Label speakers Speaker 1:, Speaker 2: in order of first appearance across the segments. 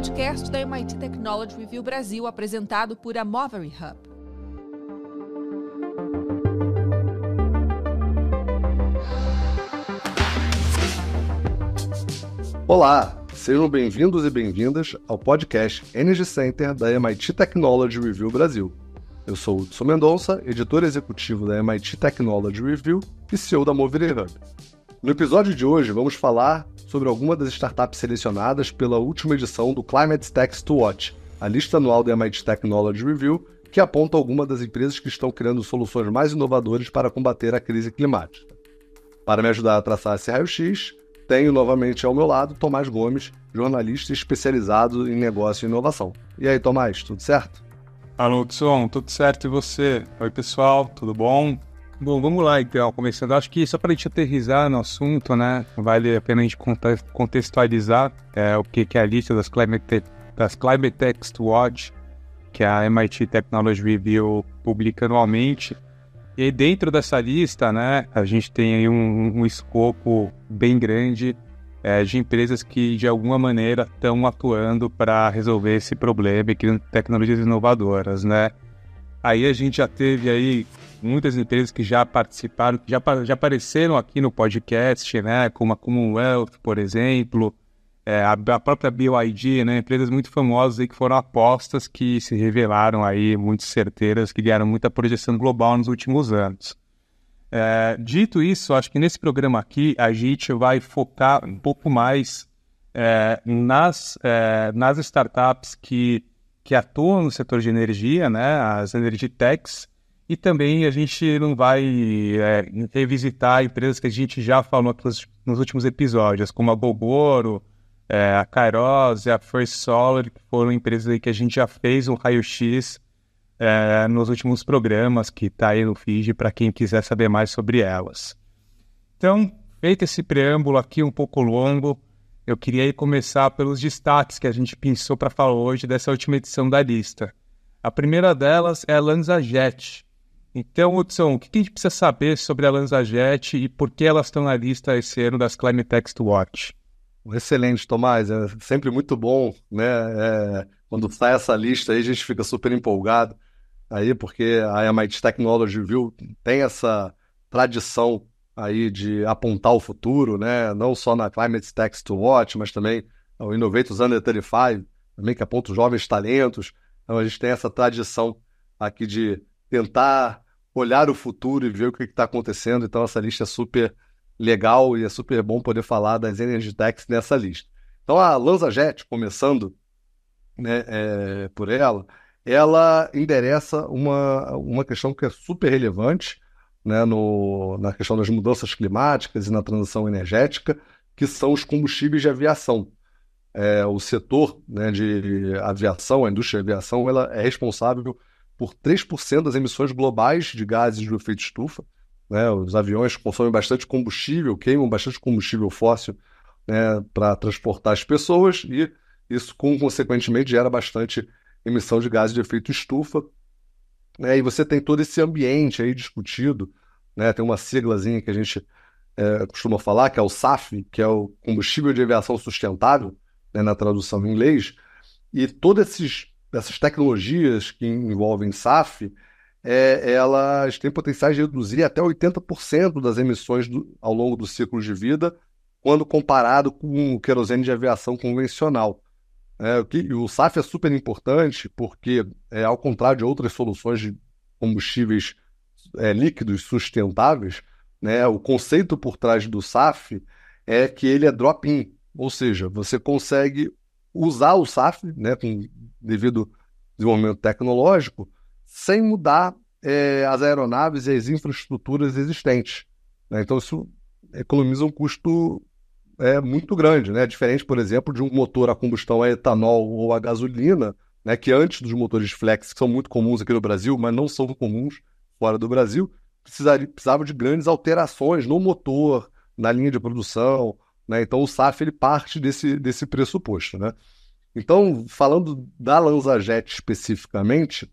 Speaker 1: podcast da MIT Technology Review Brasil, apresentado por a Movery Hub.
Speaker 2: Olá, sejam bem-vindos e bem-vindas ao podcast Energy Center da MIT Technology Review Brasil. Eu sou Hudson Mendonça, editor executivo da MIT Technology Review e CEO da Movery Hub. No episódio de hoje, vamos falar sobre alguma das startups selecionadas pela última edição do Climate Techs to Watch, a lista anual do MIT Technology Review, que aponta alguma das empresas que estão criando soluções mais inovadoras para combater a crise climática. Para me ajudar a traçar esse raio-x, tenho novamente ao meu lado Tomás Gomes, jornalista especializado em negócio e inovação. E aí,
Speaker 1: Tomás, tudo certo? Alô, Hudson, tudo certo e você? Oi, pessoal, tudo bom? Bom, vamos lá então, começando. Acho que só para a gente aterrizar no assunto, né, vale a pena a gente contextualizar é, o que, que é a lista das Climate, das Climate Text Watch, que a MIT Technology Review publica anualmente. E aí, dentro dessa lista, né, a gente tem aí um, um escopo bem grande é, de empresas que, de alguma maneira, estão atuando para resolver esse problema e criando tecnologias inovadoras, né? Aí a gente já teve aí muitas empresas que já participaram, já, já apareceram aqui no podcast, né? Como a Commonwealth, por exemplo, é, a, a, própria BioID, né? Empresas muito famosas aí que foram apostas que se revelaram aí muito certeiras, que ganharam muita projeção global nos últimos anos. É, dito isso, acho que nesse programa aqui a gente vai focar um pouco mais é, nas, é, nas startups que, que atuam no setor de energia, né, as energy techs, e também a gente não vai é, revisitar empresas que a gente já falou nos últimos episódios, como a Bogoro, é, a Kairos e a First Solar, que foram empresas que a gente já fez um raio-x é, nos últimos programas, que está aí no feed para quem quiser saber mais sobre elas. Então, feito esse preâmbulo aqui um pouco longo, eu queria começar pelos destaques que a gente pensou para falar hoje dessa última edição da lista. A primeira delas é a LanzaJet, então, Hudson, o que a gente precisa saber sobre a Lanzajet e por que elas estão na lista esse ano das Climate Tech to Watch?
Speaker 2: Excelente, Tomás. É sempre muito bom, né? É, quando sai essa lista aí, a gente fica super empolgado aí, porque a MIT Technology Review tem essa tradição aí de apontar o futuro, né? Não só na Climate Tech to Watch, mas também o Innovators Under 35, também que aponta os jovens talentos. Então a gente tem essa tradição aqui de tentar olhar o futuro e ver o que está acontecendo. Então, essa lista é super legal e é super bom poder falar das energy techs nessa lista. Então, a LanzaJet, começando né, é, por ela, ela endereça uma, uma questão que é super relevante né, no, na questão das mudanças climáticas e na transição energética, que são os combustíveis de aviação. É, o setor né, de aviação, a indústria de aviação, ela é responsável por 3% das emissões globais de gases de efeito estufa. Né? Os aviões consomem bastante combustível, queimam bastante combustível fóssil né, para transportar as pessoas e isso, consequentemente, gera bastante emissão de gases de efeito estufa. Né? E você tem todo esse ambiente aí discutido, né? tem uma siglazinha que a gente é, costuma falar, que é o SAF, que é o Combustível de Aviação Sustentável, né, na tradução em inglês, e todos esses dessas tecnologias que envolvem SAF, é, elas têm potenciais de reduzir até 80% das emissões do, ao longo do ciclo de vida, quando comparado com o querosene de aviação convencional. É, o, que, o SAF é super importante porque, é, ao contrário de outras soluções de combustíveis é, líquidos sustentáveis, né, o conceito por trás do SAF é que ele é drop-in, ou seja, você consegue usar o SAF, né, com devido desenvolvimento tecnológico, sem mudar é, as aeronaves e as infraestruturas existentes. Né? Então, isso economiza um custo é, muito grande, né? diferente, por exemplo, de um motor a combustão a etanol ou a gasolina, né, que antes dos motores flex, que são muito comuns aqui no Brasil, mas não são comuns fora do Brasil, precisava de grandes alterações no motor, na linha de produção, né? Então o SAF ele parte desse, desse pressuposto. Né? Então, falando da Lanzajet especificamente,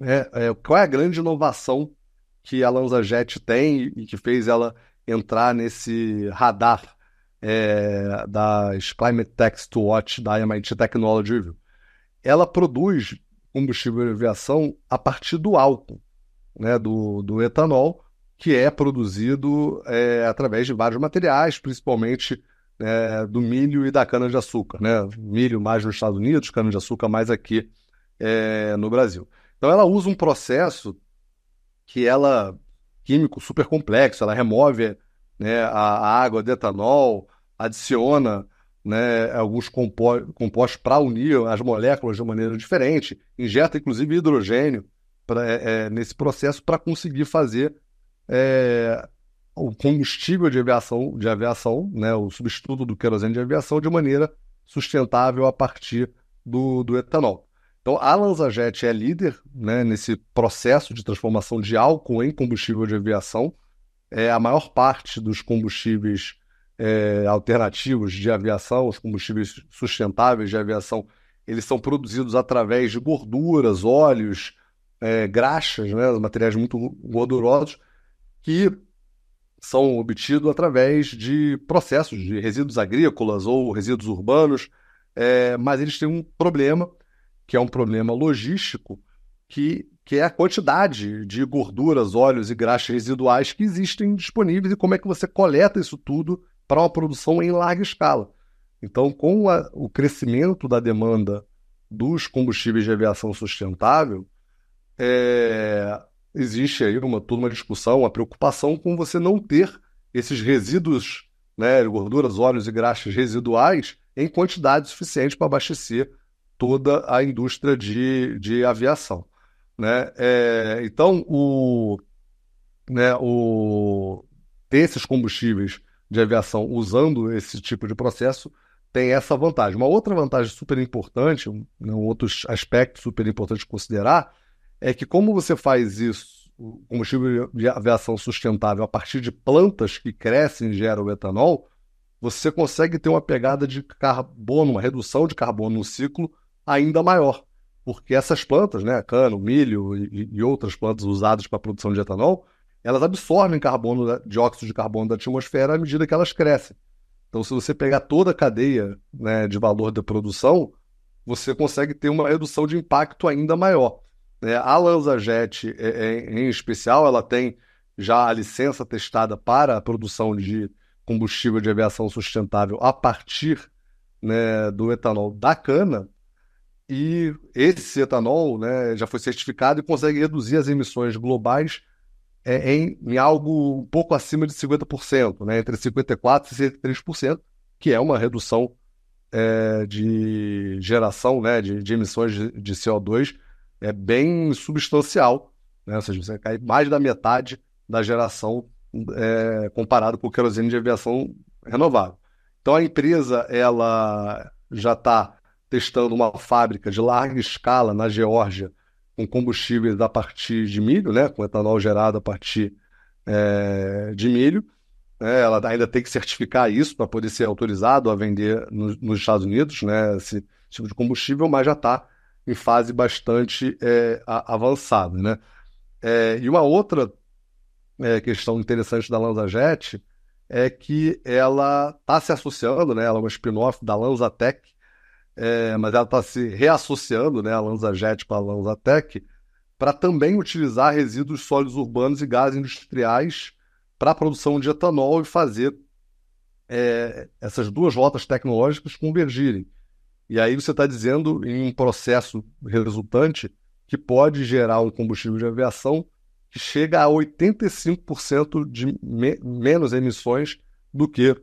Speaker 2: é, é, qual é a grande inovação que a Lanzajet tem e que fez ela entrar nesse radar é, das Climate to Watch da MIT Technology Review? Ela produz combustível de aviação a partir do álcool, né, do, do etanol, que é produzido é, através de vários materiais, principalmente é, do milho e da cana-de-açúcar. Né? Milho mais nos Estados Unidos, cana-de-açúcar mais aqui é, no Brasil. Então ela usa um processo que ela químico super complexo, ela remove né, a água de etanol, adiciona né, alguns compo compostos para unir as moléculas de maneira diferente, injeta inclusive hidrogênio pra, é, é nesse processo para conseguir fazer é, o combustível de aviação, de aviação né, o substituto do querosene de aviação, de maneira sustentável a partir do, do etanol. Então, a Lanzajet é líder né, nesse processo de transformação de álcool em combustível de aviação. É, a maior parte dos combustíveis é, alternativos de aviação, os combustíveis sustentáveis de aviação, eles são produzidos através de gorduras, óleos, é, graxas, né, materiais muito gordurosos, que são obtidos através de processos de resíduos agrícolas ou resíduos urbanos, é, mas eles têm um problema, que é um problema logístico, que, que é a quantidade de gorduras, óleos e graxas residuais que existem disponíveis e como é que você coleta isso tudo para uma produção em larga escala. Então, com a, o crescimento da demanda dos combustíveis de aviação sustentável, é, existe aí uma, toda uma discussão, uma preocupação com você não ter esses resíduos, né, gorduras, óleos e graxas residuais em quantidade suficiente para abastecer toda a indústria de, de aviação. Né? É, então, o, né, o, ter esses combustíveis de aviação usando esse tipo de processo tem essa vantagem. Uma outra vantagem super importante, um né, outro aspecto super importante de considerar, é que como você faz isso, o combustível de aviação sustentável a partir de plantas que crescem e geram etanol, você consegue ter uma pegada de carbono, uma redução de carbono no ciclo ainda maior. Porque essas plantas, né, cano, milho e, e outras plantas usadas para a produção de etanol, elas absorvem carbono, dióxido de carbono da atmosfera à medida que elas crescem. Então, se você pegar toda a cadeia né, de valor da produção, você consegue ter uma redução de impacto ainda maior. Né, a Lanzajet, é, é, em especial, ela tem já a licença testada para a produção de combustível de aviação sustentável a partir né, do etanol da cana. E esse etanol né, já foi certificado e consegue reduzir as emissões globais é, em, em algo um pouco acima de 50%, né, entre 54% e 63%, que é uma redução é, de geração né, de, de emissões de CO2 é bem substancial. Né? Ou seja, você cai mais da metade da geração é, comparado com o querosene de aviação renovável. Então a empresa ela já está testando uma fábrica de larga escala na Geórgia com combustíveis a partir de milho, né, com etanol gerado a partir é, de milho. É, ela ainda tem que certificar isso para poder ser autorizado a vender no, nos Estados Unidos, né, esse tipo de combustível, mas já está em fase bastante é, avançada. Né? É, e uma outra é, questão interessante da LanzaJet é que ela está se associando, né? ela é uma spin-off da LanzaTech, é, mas ela está se reassociando, né? a LanzaJet com a LanzaTech, para também utilizar resíduos sólidos urbanos e gases industriais para a produção de etanol e fazer é, essas duas rotas tecnológicas convergirem. E aí você está dizendo em um processo resultante que pode gerar um combustível de aviação que chega a 85% de me menos emissões do que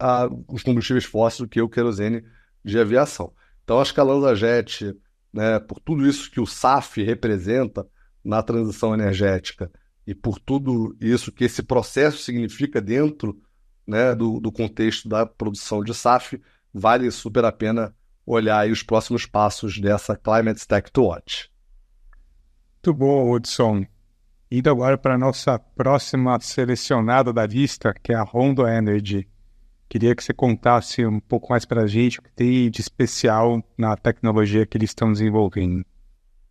Speaker 2: a, os combustíveis fósseis, do que o querosene de aviação. Então, a que a né, por tudo isso que o SAF representa na transição energética e por tudo isso que esse processo significa dentro né, do, do contexto da produção de SAF, vale super a pena olhar os próximos passos dessa Climate
Speaker 1: Tech to Watch. Muito bom, Hudson. Indo agora para a nossa próxima selecionada da lista, que é a Honda Energy. Queria que você contasse um pouco mais para a gente o que tem de especial na tecnologia que eles estão desenvolvendo.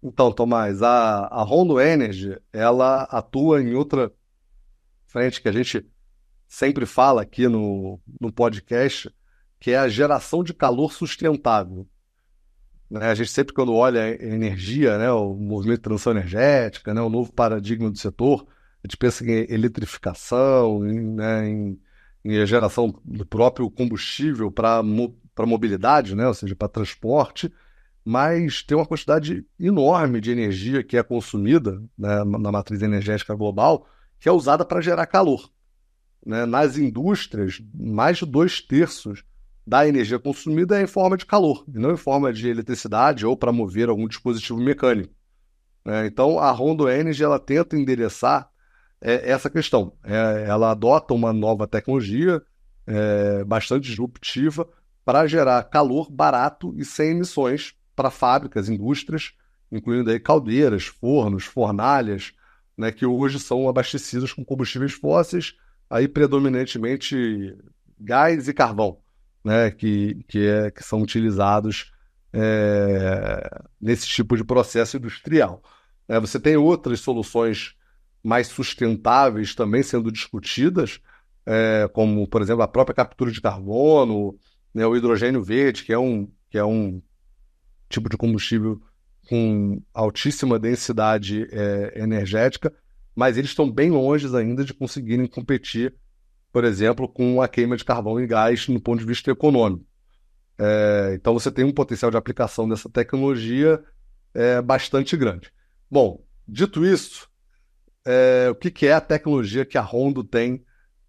Speaker 2: Então, Tomás, a, a Honda Energy, ela atua em outra frente que a gente sempre fala aqui no, no podcast, que é a geração de calor sustentável. Né? A gente sempre, quando olha energia, né, o movimento de transição energética, né, o novo paradigma do setor, a gente pensa em eletrificação, em, né, em, em geração do próprio combustível para mo mobilidade, né, ou seja, para transporte, mas tem uma quantidade enorme de energia que é consumida né, na matriz energética global, que é usada para gerar calor. Né? Nas indústrias, mais de dois terços da energia consumida é em forma de calor, e não em forma de eletricidade ou para mover algum dispositivo mecânico. É, então, a Rondo Energy ela tenta endereçar é, essa questão. É, ela adota uma nova tecnologia é, bastante disruptiva para gerar calor barato e sem emissões para fábricas, indústrias, incluindo aí caldeiras, fornos, fornalhas, né, que hoje são abastecidas com combustíveis fósseis, aí predominantemente gás e carvão né, que, que, é, que são utilizados é, nesse tipo de processo industrial. É, você tem outras soluções mais sustentáveis também sendo discutidas, é, como, por exemplo, a própria captura de carbono, né, o hidrogênio verde, que é, um, que é um tipo de combustível com altíssima densidade é, energética, mas eles estão bem longe ainda de conseguirem competir por exemplo, com a queima de carvão e gás no ponto de vista econômico. É, então você tem um potencial de aplicação dessa tecnologia é, bastante grande. Bom, dito isso, é, o que, que, é a tecnologia que a Rondo tem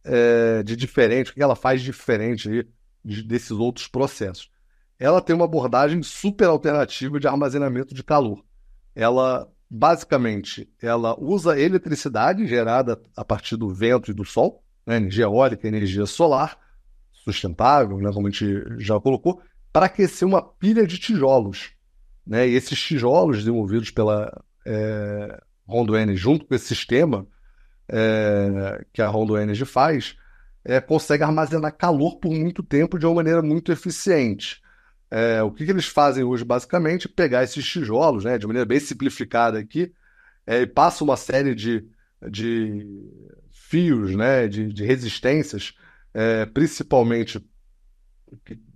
Speaker 2: é, de diferente, o que ela faz diferente aí desses outros processos? Ela tem uma abordagem super alternativa de armazenamento de calor. Ela basicamente ela usa eletricidade gerada a partir do vento e do sol né, energia eólica, energia solar, sustentável, né, como a gente já colocou, para aquecer uma pilha de tijolos. Né? E esses tijolos desenvolvidos pela é, eh, Rondo Energy, junto com esse sistema é, que a Rondo Energy faz, é, consegue armazenar calor por muito tempo de uma maneira muito eficiente. É, o que, que, eles fazem hoje, basicamente, é pegar esses tijolos, né, de maneira bem simplificada aqui, é, e passa uma série de, de fios, né, de, de resistências, é, principalmente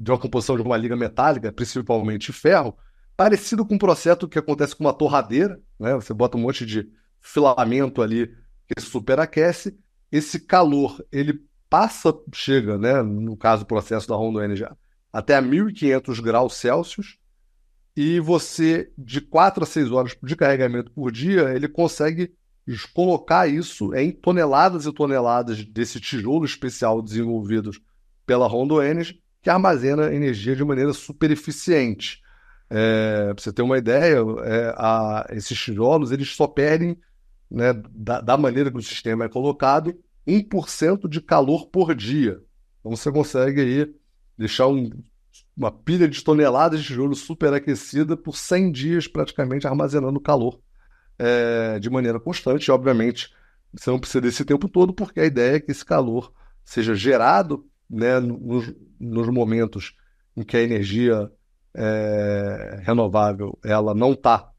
Speaker 2: de uma composição de uma liga metálica, principalmente ferro, parecido com o um processo que acontece com uma torradeira, né? Você bota um monte de filamento ali que superaquece, esse calor ele passa, chega, né? No caso do processo da Rondo Energy, até a 1500 graus Celsius e você de 4 a 6 horas de carregamento por dia ele consegue colocar isso em toneladas e toneladas desse tijolo especial desenvolvido pela Rondo Energy, que armazena energia de maneira super eficiente. É, para você ter uma ideia, é, a, esses tijolos eles só perdem, né, da, da, maneira que o sistema é colocado, 1% de calor por dia. Então você consegue aí deixar um, uma pilha de toneladas de tijolo superaquecida por 100 dias praticamente armazenando calor é, de maneira constante. obviamente, você não precisa desse tempo todo, porque a ideia é que esse calor seja gerado né, nos, nos momentos em que a energia é, renovável ela não está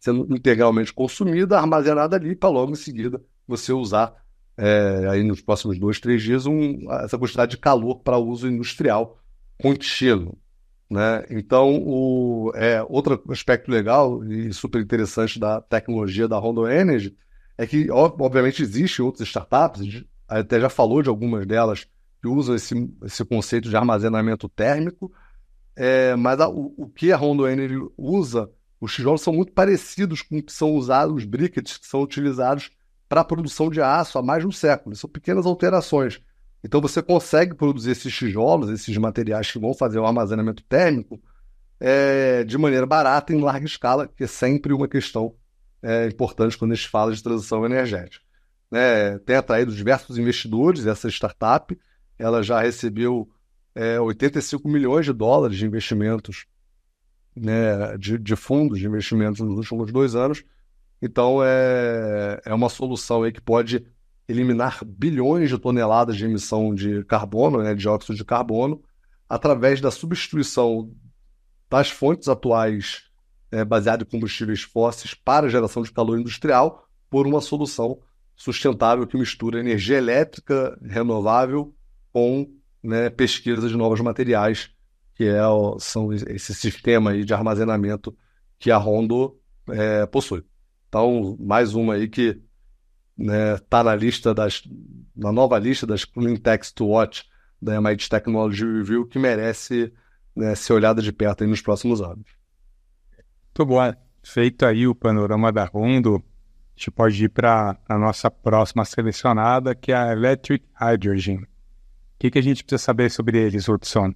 Speaker 2: sendo integralmente consumida, armazenada ali, para logo em seguida você usar é, aí nos próximos dois, três dias um, essa quantidade de calor para uso industrial contínuo. Né? Então, o, é, outro aspecto legal e super interessante da tecnologia da Rondo Energy é que, obviamente, existem outras startups, a gente até já falou de algumas delas que usam esse, esse conceito de armazenamento térmico, é, mas a, o, o, que a Rondo Energy usa, os tijolos são muito parecidos com o que são usados, os briquetes que são utilizados para a produção de aço há mais de um século. São pequenas alterações então você consegue produzir esses tijolos, esses materiais que vão fazer o armazenamento térmico é, de maneira barata em larga escala, que é sempre uma questão é, importante quando a gente fala de transição energética. Né? Tem atraído diversos investidores essa startup, ela já recebeu é, 85 milhões de dólares de investimentos, né, de, de, fundos de investimentos nos últimos dois anos. Então é, é uma solução aí que pode eliminar bilhões de toneladas de emissão de carbono, né, de de, de carbono, através da substituição das fontes atuais é, baseadas em combustíveis fósseis para a geração de calor industrial por uma solução sustentável que mistura energia elétrica renovável com né, pesquisa de novos materiais, que é, são esse sistema aí de armazenamento que a Rondo é, possui. Então, mais uma aí que né, tá na lista das na nova lista das Clean Techs to Watch da MIT Technology Review que merece né, ser olhada de perto nos próximos anos.
Speaker 1: Muito bom. É, feito aí o panorama da Rondo, a gente pode ir para a nossa próxima selecionada, que é a Electric Hydrogen. O que, que a gente precisa saber sobre eles, Hudson?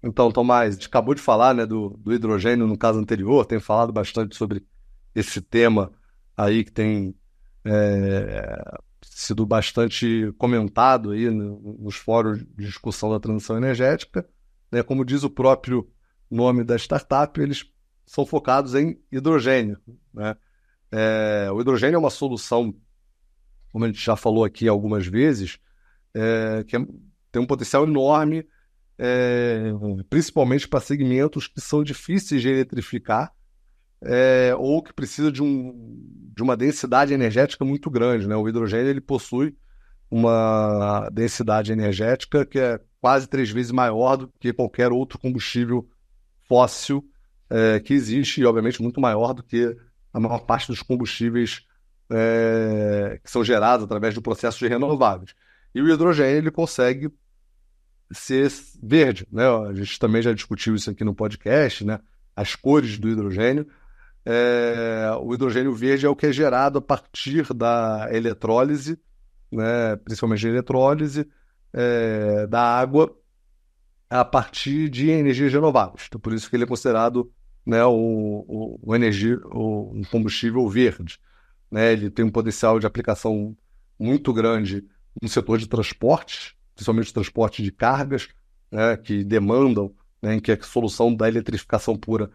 Speaker 2: Então, Tomás, a gente acabou de falar né, do, do hidrogênio no caso anterior, tem falado bastante sobre esse tema aí que tem é, sido bastante comentado aí nos fóruns de discussão da transição energética. Né? Como diz o próprio nome da startup, eles são focados em hidrogênio. Né? É, o hidrogênio é uma solução, como a gente já falou aqui algumas vezes, é, que é, tem um potencial enorme, é, principalmente para segmentos que são difíceis de eletrificar é, ou que precisa de, um, de uma densidade energética muito grande. Né? O hidrogênio ele possui uma densidade energética que é quase três vezes maior do que qualquer outro combustível fóssil é, que existe, e obviamente muito maior do que a maior parte dos combustíveis é, que são gerados através do processo de renováveis. E o hidrogênio ele consegue ser verde, né? A gente também já discutiu isso aqui no podcast, né? As cores do hidrogênio, é, o hidrogênio verde é o que é gerado a partir da eletrólise, né, principalmente da eletrólise, é, da água, a partir de energias renováveis. Então, por isso que ele é considerado né, o, o, o energia, o, um combustível verde. Né, ele tem um potencial de aplicação muito grande no setor de transportes, principalmente transporte de cargas, né, que demandam, né, em que a solução da eletrificação pura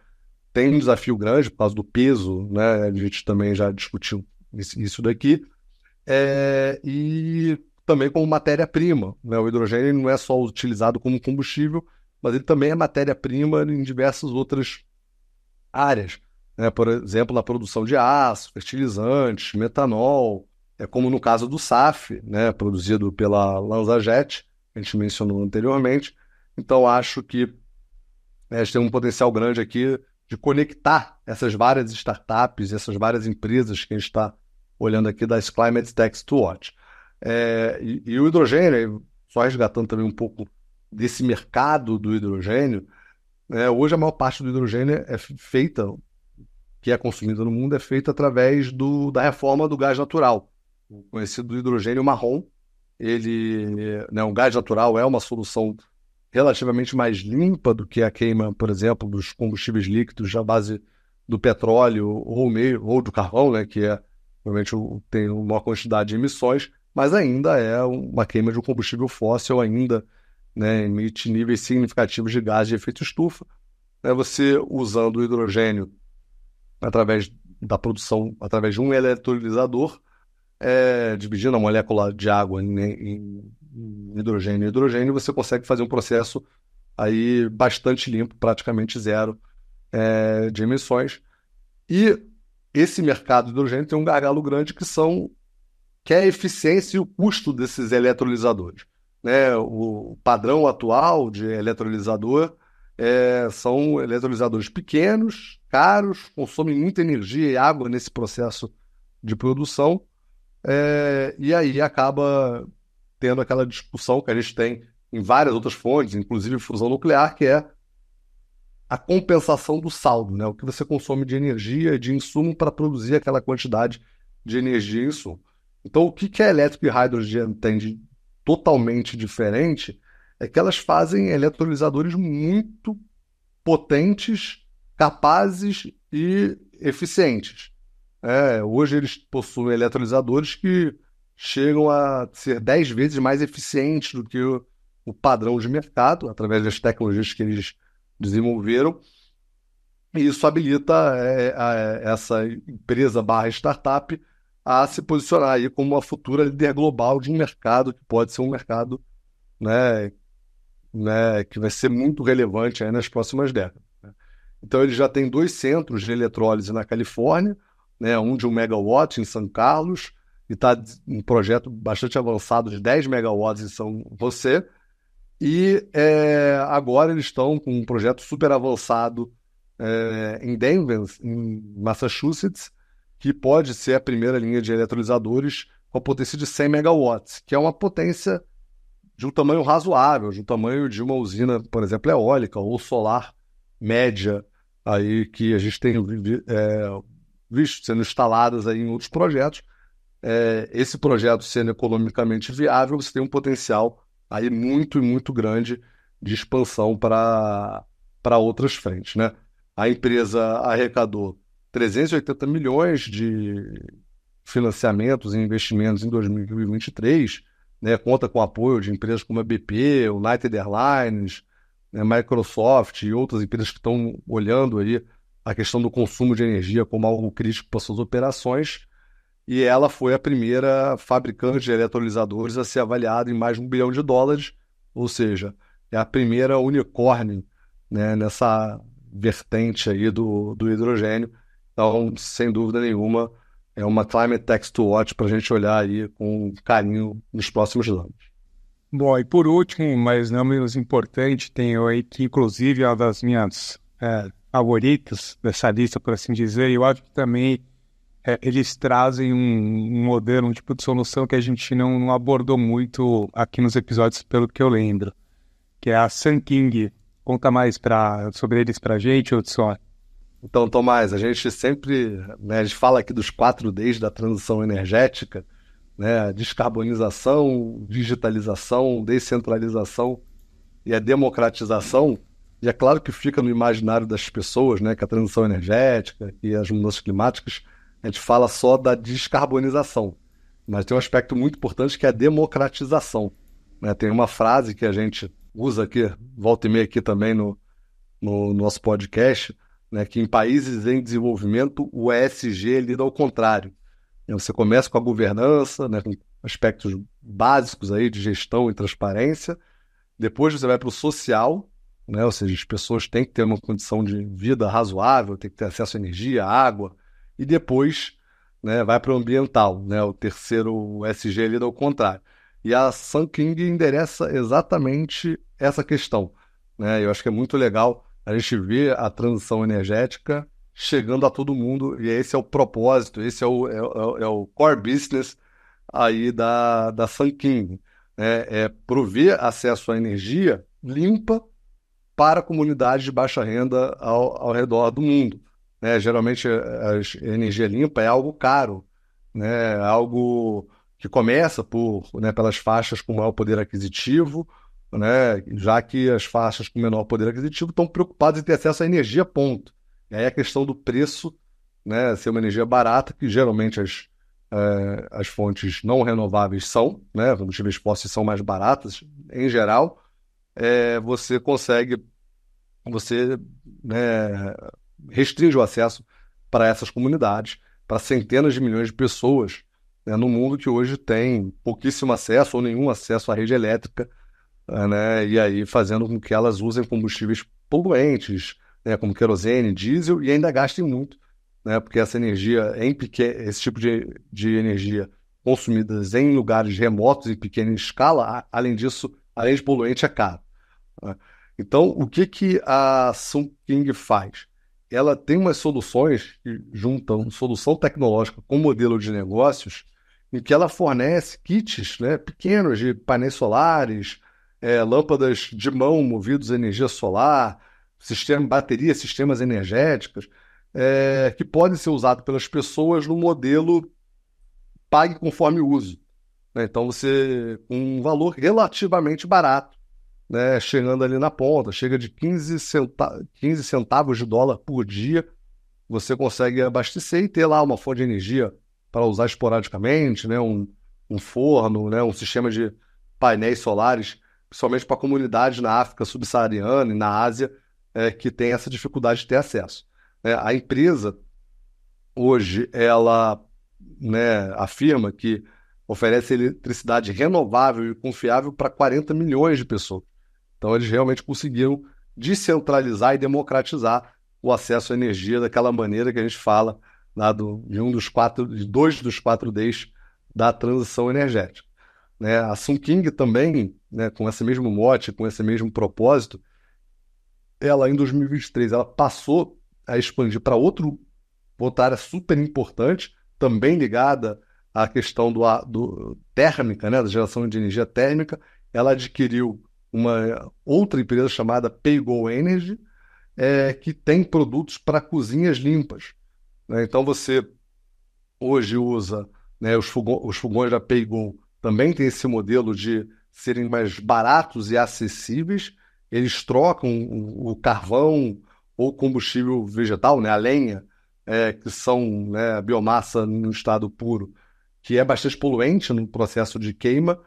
Speaker 2: tem um desafio grande por causa do peso, né? A gente também já discutiu isso daqui. É, e também como matéria-prima. Né? O hidrogênio não é só utilizado como combustível, mas ele também é matéria-prima em diversas outras áreas. Né? Por exemplo, na produção de aço, fertilizantes, metanol, é como no caso do SAF, né? produzido pela Lanzajet, que a gente mencionou anteriormente. Então, acho que né, a gente tem um potencial grande aqui de conectar essas várias startups, essas várias empresas que a gente está olhando aqui das Climate Techs to Watch. É, e, e, o hidrogênio, só resgatando também um pouco desse mercado do hidrogênio, né, hoje a maior parte do hidrogênio é feita, que é consumida no mundo, é feita através do, da reforma do gás natural, o conhecido hidrogênio marrom. Ele, né, o gás natural é uma solução relativamente mais limpa do que a queima, por exemplo, dos combustíveis líquidos à base do petróleo ou, meio, ou do carvão, né, que é, realmente tem uma quantidade de emissões, mas ainda é uma queima de um combustível fóssil, ainda né, emite níveis significativos de gás de efeito estufa. Né, você usando o hidrogênio através da produção, através de um eletrolisador, é, dividindo a molécula de água em, em hidrogênio e hidrogênio, você consegue fazer um processo aí bastante limpo, praticamente zero é, de emissões. E esse mercado de hidrogênio tem um gargalo grande que são que é a eficiência e o custo desses eletrolisadores. Né? O padrão atual de eletrolisador é, são eletrolisadores pequenos, caros, consomem muita energia e água nesse processo de produção, é, e aí acaba tendo aquela discussão que a gente tem em várias outras fontes, inclusive fusão nuclear, que é a compensação do saldo, né? o que você consome de energia e de insumo para produzir aquela quantidade de energia e insumo. Então, o que, que a elétrica e a hydrogen de totalmente diferente é que elas fazem eletrolisadores muito potentes, capazes e eficientes. É, hoje eles possuem eletrolisadores que chegam a ser 10 vezes mais eficientes do que o, padrão de mercado, através das tecnologias que eles desenvolveram. E isso habilita é, a, essa empresa barra startup a se posicionar aí como uma futura líder global de um mercado que pode ser um mercado né, né, que vai ser muito relevante aí nas próximas décadas. Né. Então ele já tem dois centros de eletrólise na Califórnia, né, um de um megawatt em São Carlos e está um projeto bastante avançado de 10 megawatts em São José. E é, agora eles estão com um projeto super avançado é, em Denver, em Massachusetts, que pode ser a primeira linha de eletrolisadores com a potência de 100 megawatts, que é uma potência de um tamanho razoável, de um tamanho de uma usina, por exemplo, eólica ou solar média, aí que a gente tem é, visto sendo instaladas aí em outros projetos é, esse projeto sendo economicamente viável, você tem um potencial aí muito, muito grande de expansão para outras frentes. Né? A empresa arrecadou 380 milhões de financiamentos e investimentos em 2023, né? conta com apoio de empresas como a BP, United Airlines, né? Microsoft e outras empresas que estão olhando aí a questão do consumo de energia como algo crítico para suas operações e ela foi a primeira fabricante de eletrolisadores a ser avaliada em mais de um bilhão de dólares, ou seja, é a primeira unicórnio né, nessa vertente aí do, do hidrogênio. Então, sem dúvida nenhuma, é uma climate tech to watch para a gente olhar aí com carinho nos próximos anos.
Speaker 1: Bom, e por último, mas não menos importante, tenho aí que, inclusive, é uma das minhas é, favoritas dessa lista, por assim dizer, eu acho que também é, eles trazem um, um, modelo, um tipo de solução que a gente não, não, abordou muito aqui nos episódios, pelo que eu lembro, que é a Sun King. Conta mais pra, sobre eles para a gente, Hudson. Então,
Speaker 2: Tomás, a gente sempre né, a gente fala aqui dos quatro Ds da transição energética, né, descarbonização, digitalização, descentralização e a democratização. E é claro que fica no imaginário das pessoas né, que a transição energética e as mudanças climáticas a gente fala só da descarbonização, mas tem um aspecto muito importante que é a democratização. Né? Tem uma frase que a gente usa aqui, volta e meia aqui também no, no nosso podcast, né? que em países em desenvolvimento o ESG lida ao contrário. Né, você começa com a governança, né? com aspectos básicos aí de gestão e transparência, depois você vai para o social, né? ou seja, as pessoas têm que ter uma condição de vida razoável, têm que ter acesso à energia, à água, e depois né, vai para o ambiental, né, o terceiro SG lida ao contrário. E a Sun King endereça exatamente essa questão. Né? Eu acho que é muito legal a gente ver a transição energética chegando a todo mundo, e esse é o propósito, esse é o, é, é, é o core business aí da, da Sun King. Né, é prover acesso à energia limpa para comunidades de baixa renda ao, ao redor do mundo. Né? Geralmente, eh, a energia limpa é algo caro, né? algo que começa por, né, pelas faixas com maior poder aquisitivo, né? já que as faixas com menor poder aquisitivo estão preocupadas em ter acesso à energia, ponto. E aí a questão do preço né, ser uma energia barata, que geralmente as, eh, as fontes não renováveis são, né, combustíveis fósseis são mais baratas em geral, eh, você consegue você né, restringe o acesso para essas comunidades, para centenas de milhões de pessoas né, no mundo que hoje tem pouquíssimo acesso ou nenhum acesso à rede elétrica, eh, né, e aí fazendo com que elas usem combustíveis poluentes, né, como querosene, diesel, e ainda gastem muito, né, porque essa energia em pequeno, esse tipo de, de energia consumida em lugares remotos e pequena escala, além disso, além de poluente, é caro. Né. Então, o que, que a Sun King faz? ela tem umas soluções que juntam solução tecnológica com modelo de negócios, em que ela fornece kits né, pequenos de painéis solares, é, lâmpadas de mão movidos a energia solar, sistema, bateria, sistemas energéticos, é, que podem ser usados pelas pessoas no modelo pague conforme uso. Né. Então você, um valor relativamente barato, né, chegando ali na ponta, chega de 15, centa 15 centavos de dólar por dia, você consegue abastecer e ter lá uma fonte de energia para usar esporadicamente, né, um, um forno, né, um sistema de painéis solares, principalmente para comunidades na África subsaariana e na Ásia é, que tem essa dificuldade de ter acesso. É, a empresa hoje ela né, afirma que oferece eletricidade renovável e confiável para 40 milhões de pessoas. Então, eles realmente conseguiram descentralizar e democratizar o acesso à energia daquela maneira que a gente fala do, de um dos quatro, de dois dos quatro Ds da transição energética. Né? A Sun King também, né, com esse mesmo mote, com esse mesmo propósito, ela em 2023 ela passou a expandir para outro outra área super importante, também ligada à questão do, do térmica, né, da geração de energia térmica. Ela adquiriu uma outra empresa chamada Paygo Energy, é, que tem produtos para cozinhas limpas. Né? Então você hoje usa né, os, fogões, os, fogões da Paygo também tem esse modelo de serem mais baratos e acessíveis. Eles trocam o, carvão ou combustível vegetal, né, a lenha, é, que são né, biomassa no estado puro, que é bastante poluente no processo de queima,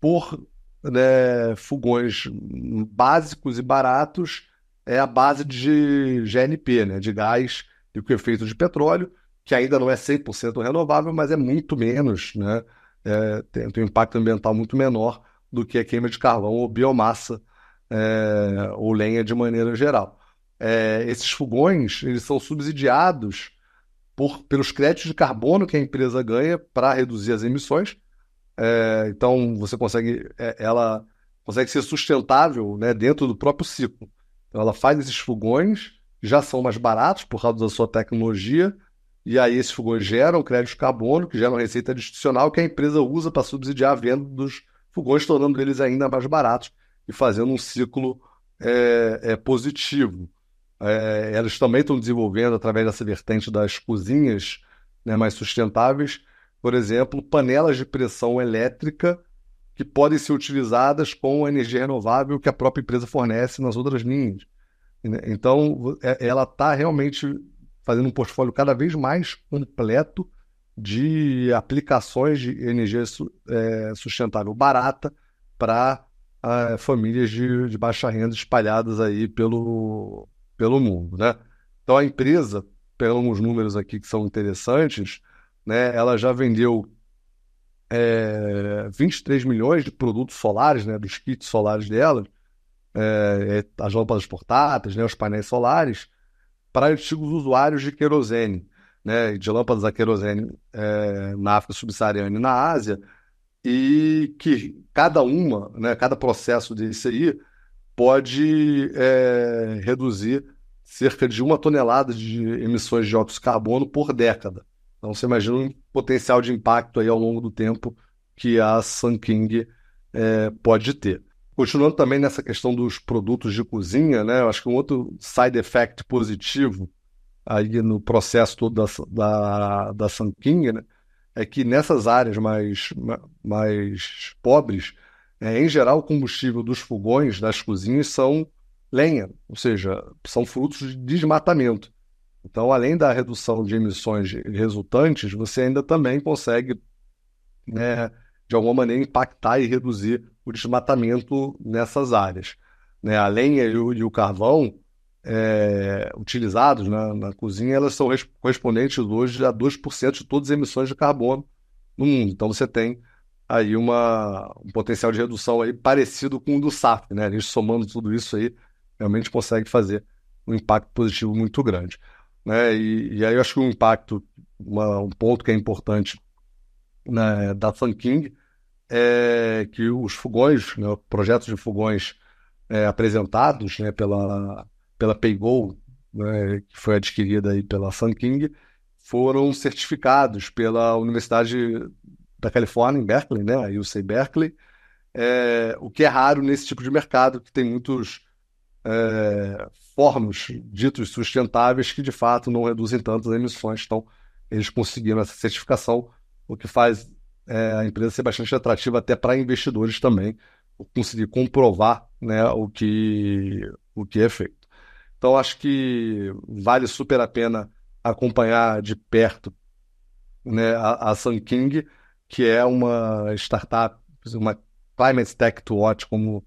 Speaker 2: por né, fogões básicos e baratos é a base de GNP, né, de gás e efeito é de petróleo, que ainda não é 100% renovável, mas é muito menos, né, é, tem, tem um impacto ambiental muito menor do que a queima de carvão ou biomassa é, ou lenha de maneira geral. É, esses fogões eles são subsidiados por, pelos créditos de carbono que a empresa ganha para reduzir as emissões é, então você consegue, é, ela consegue ser sustentável né, dentro do próprio ciclo. Então ela faz esses fogões, já são mais baratos por causa da sua tecnologia, e aí esses fogões geram crédito de carbono, que geram receita adicional que a empresa usa para subsidiar a venda dos fogões, tornando eles ainda mais baratos e fazendo um ciclo é, é, positivo. É, elas também estão desenvolvendo, através dessa vertente das cozinhas né, mais sustentáveis, por exemplo, panelas de pressão elétrica que podem ser utilizadas com energia renovável que a própria empresa fornece nas outras linhas. Né? Então, é, ela está realmente fazendo um portfólio cada vez mais completo de aplicações de energia é, sustentável barata para é, famílias de, de, baixa renda espalhadas aí pelo, pelo mundo. Né? Então, a empresa, pelos números aqui que são interessantes, né? Ela já vendeu é, 23 milhões de produtos solares, né? Dos kits solares dela, é, é, as lâmpadas portáteis, né? Os painéis solares para antigos usuários de querosene, né? De lâmpadas a querosene é, na África subsaariana e na Ásia e que cada uma, né? Cada processo de aí pode é, reduzir cerca de uma tonelada de emissões de óxido de carbono por década. Então você imagina o potencial de impacto aí ao longo do tempo que a Sun King é, pode ter. Continuando também nessa questão dos produtos de cozinha, né? Eu acho que um outro side effect positivo aí no processo todo da, da, da Sun King, né? É que nessas áreas mais, mais pobres, é, em geral, o combustível dos fogões das cozinhas são lenha, ou seja, são frutos de desmatamento. Então, além da redução de emissões resultantes, você ainda também consegue, né, de alguma maneira, impactar e reduzir o desmatamento nessas áreas. Né, a lenha e eh, o, e o carvão é, utilizados na, né, na, cozinha, elas são correspondentes hoje a 2% de todas as emissões de carbono no mundo. Então, você tem aí uma, um potencial de redução aí parecido com o do SAF. Né? A gente somando tudo isso aí, realmente consegue fazer um impacto positivo muito grande. Né? E, e aí eu acho que um impacto, uma, um ponto que é importante né, da Funking é que os fogões, né, projetos de fogões é, apresentados né, pela, pela Paygo, né, que foi adquirida aí pela Funking, foram certificados pela Universidade da Califórnia, em Berkeley, né, a UC Berkeley, é, o que é raro nesse tipo de mercado, que tem muitos é, fornos ditos sustentáveis que de fato não reduzem tanto as emissões. Então, eles conseguiram essa certificação, o que faz é, a empresa ser bastante atrativa até para investidores também, conseguir comprovar né, o, que, o que é feito. Então, acho que vale super a pena acompanhar de perto né, a, a Sun King, que é uma startup, uma climate tech to watch, como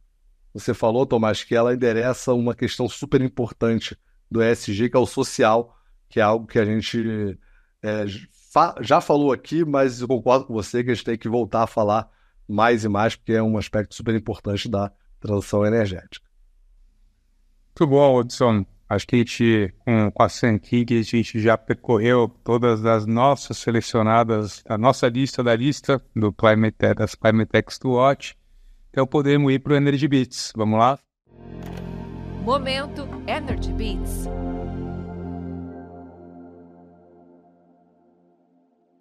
Speaker 2: você falou, Tomás, que ela endereça uma questão super importante do ESG, que é o social, que é algo que a gente é, fa já falou aqui, mas eu concordo com você que a gente tem que voltar a falar mais e mais, porque é um aspecto super importante da transição energética.
Speaker 1: Muito bom, Hudson. Acho que a gente, com, a a Sankig, a gente já percorreu todas as nossas selecionadas, a nossa lista da lista do Climate, das Climate Techs to Watch. Então podemos ir para o Energy Beats. Vamos lá? Momento Energy Beats.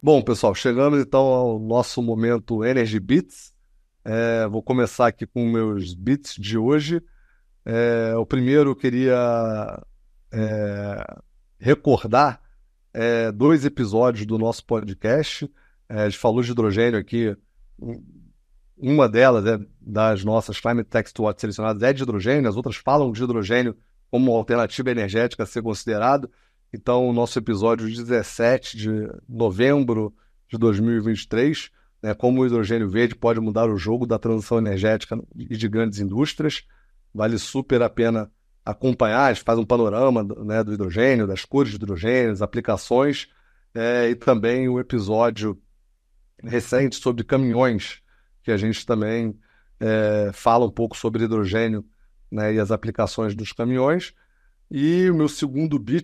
Speaker 2: Bom, pessoal, chegamos então ao nosso momento Energy Beats. É, vou começar aqui com meus beats de hoje. É, o primeiro eu queria é, recordar é, dois episódios do nosso podcast. É, a gente falou de hidrogênio aqui uma delas, é das nossas Climate Text Watch selecionadas, é de hidrogênio, as outras falam de hidrogênio como uma alternativa energética a ser considerado. Então, o nosso episódio 17 de novembro de 2023, né, como o hidrogênio verde pode mudar o jogo da transição energética e de grandes indústrias. Vale super a pena acompanhar, a gente faz um panorama né, do hidrogênio, das cores de hidrogênio, das aplicações, é, e também o episódio recente sobre caminhões que a gente também é, fala um pouco sobre hidrogênio né, e as aplicações dos caminhões. E o meu segundo beat